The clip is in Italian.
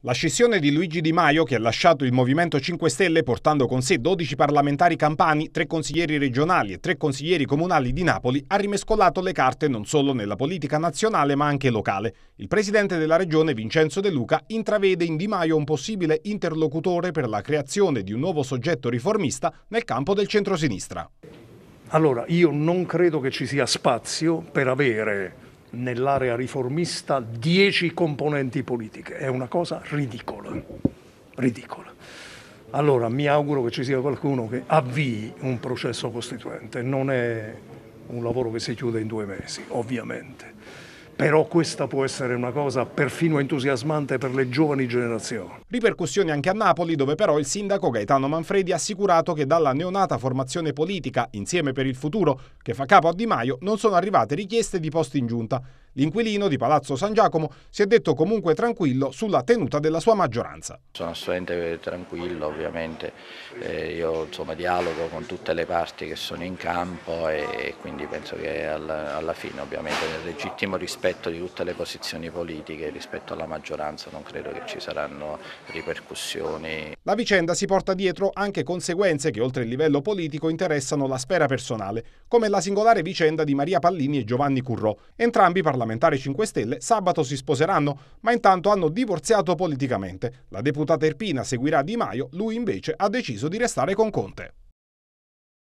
La scissione di Luigi Di Maio, che ha lasciato il Movimento 5 Stelle portando con sé 12 parlamentari campani, 3 consiglieri regionali e 3 consiglieri comunali di Napoli, ha rimescolato le carte non solo nella politica nazionale ma anche locale. Il presidente della regione, Vincenzo De Luca, intravede in Di Maio un possibile interlocutore per la creazione di un nuovo soggetto riformista nel campo del centrosinistra. Allora, io non credo che ci sia spazio per avere nell'area riformista 10 componenti politiche, è una cosa ridicola, ridicola. Allora mi auguro che ci sia qualcuno che avvii un processo costituente, non è un lavoro che si chiude in due mesi, ovviamente però questa può essere una cosa perfino entusiasmante per le giovani generazioni. Ripercussioni anche a Napoli, dove però il sindaco Gaetano Manfredi ha assicurato che dalla neonata formazione politica Insieme per il Futuro, che fa capo a Di Maio, non sono arrivate richieste di posti in giunta. L'inquilino di Palazzo San Giacomo si è detto comunque tranquillo sulla tenuta della sua maggioranza. Sono assolutamente tranquillo ovviamente, eh, io insomma, dialogo con tutte le parti che sono in campo e, e quindi penso che alla, alla fine ovviamente nel legittimo rispetto di tutte le posizioni politiche rispetto alla maggioranza non credo che ci saranno ripercussioni. La vicenda si porta dietro anche conseguenze che oltre il livello politico interessano la sfera personale, come la singolare vicenda di Maria Pallini e Giovanni Currò, entrambi parlamentari parlamentari 5 Stelle sabato si sposeranno, ma intanto hanno divorziato politicamente. La deputata Erpina seguirà Di Maio, lui invece ha deciso di restare con Conte.